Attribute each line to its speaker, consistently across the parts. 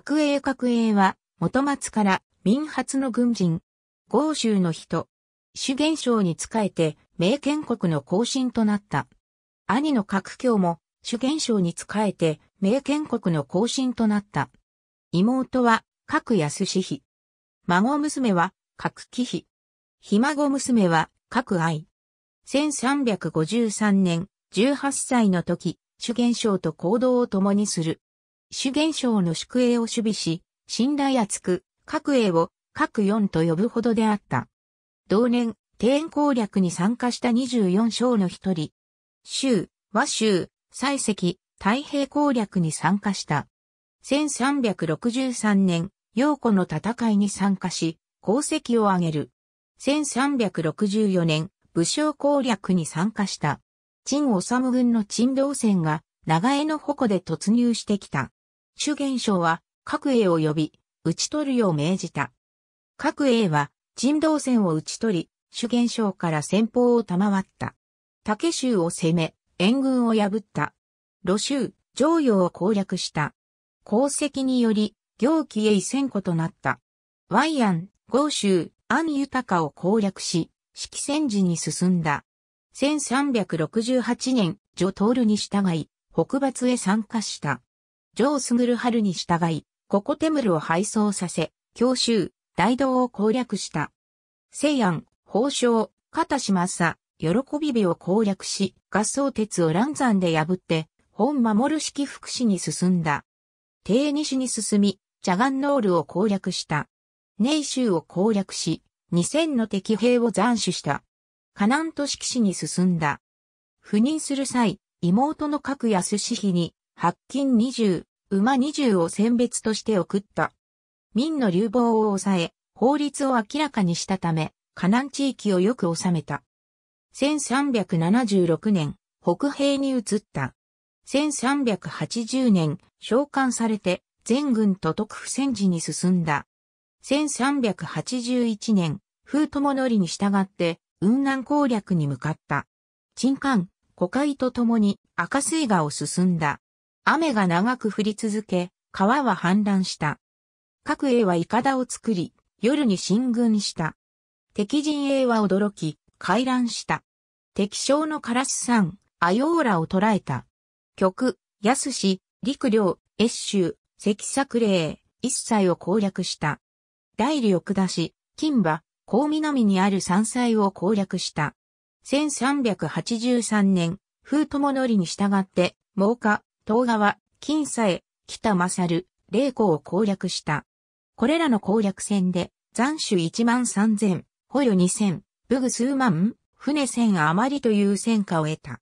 Speaker 1: 格英格英は、元松から民発の軍人、豪州の人、主元将に仕えて、名建国の更進となった。兄の格教も、主元将に仕えて、名建国の更進となった。妹は、格安志妃。孫娘は、格騎妃。ひ孫娘は、格愛。1353年、18歳の時、主元将と行動を共にする。主現象の宿営を守備し、信頼厚く、各営を各四と呼ぶほどであった。同年、庭園攻略に参加した24章の一人、州、和州、西石、太平攻略に参加した。1363年、陽子の戦いに参加し、功績を挙げる。1364年、武将攻略に参加した。陳治軍の陳道戦が長江の矛で突入してきた。主元将は、各英を呼び、討ち取るよう命じた。各英は、人道船を討ち取り、主元将から先方を賜った。竹州を攻め、援軍を破った。露州、上陽を攻略した。功績により、行基へ移戦庫となった。ワイアン、豪州、安豊を攻略し、式戦時に進んだ。1368年、ジョトールに従い、北伐へ参加した。上る春に従い、ココテムルを敗走させ、強襲、大道を攻略した。西安、宝生、片島佐、喜び火を攻略し、合奏鉄を乱山で破って、本守る式福祉に進んだ。帝西に進み、茶ンノールを攻略した。寧州を攻略し、2000の敵兵を斬首した。河南都市式士に進んだ。赴任する際、妹の各安氏妃に白金20、馬20を選別として送った。民の流亡を抑え、法律を明らかにしたため、河南地域をよく治めた。1376年、北平に移った。1380年、召喚されて、全軍と徳府戦時に進んだ。1381年、風友則に従って、雲南攻略に向かった。鎮艦、古海と共に赤水河を進んだ。雨が長く降り続け、川は氾濫した。各英はイカダを作り、夜に進軍した。敵陣営は驚き、回覧した。敵将のカラスさん、アヨーラを捕らえた。曲、安氏、陸領、越州、関作霊、一切を攻略した。代理を下し、金馬、高南にある山菜を攻略した。1383年、風友りに従って、猛火、東側、金さえ、北勝、霊子を攻略した。これらの攻略戦で、残首1万3000、捕虜2000、武具数万、船1000余りという戦果を得た。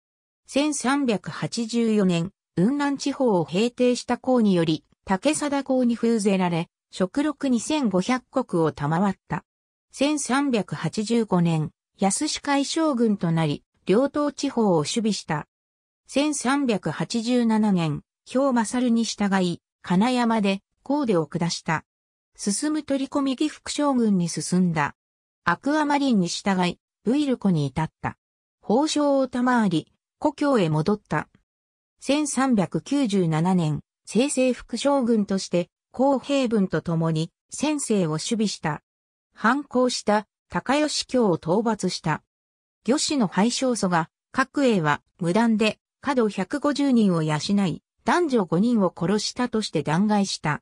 Speaker 1: 1384年、雲南地方を平定した功により、竹貞公に封ぜられ、食禄2500国を賜った。1385年、安司海将軍となり、両党地方を守備した1387年、氷勝に従い、金山で、高でを下した。進む取り込み義副将軍に進んだ。アクアマリンに従い、ブイルコに至った。宝章を賜り、故郷へ戻った。1397年、正政副将軍として、公平文と共に、先生を守備した。反抗した、高吉教を討伐した。魚師の廃将祖が、各栄は無断で角150人を養い、男女5人を殺したとして弾劾した。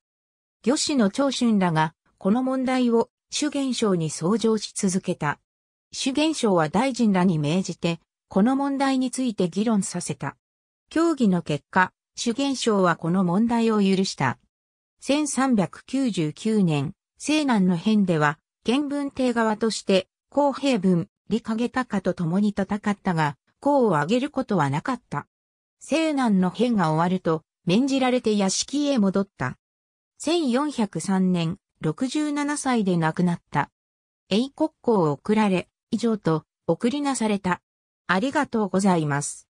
Speaker 1: 魚師の長春らが、この問題を主元省に相乗し続けた。主元省は大臣らに命じて、この問題について議論させた。協議の結果、主元省はこの問題を許した。1399年、西南の変では、元文帝側として、公平文、李影高と共に戦ったが、功を挙げることはなかった。西南の変が終わると、免じられて屋敷へ戻った。1403年、67歳で亡くなった。英国公を送られ、以上と、送りなされた。ありがとうございます。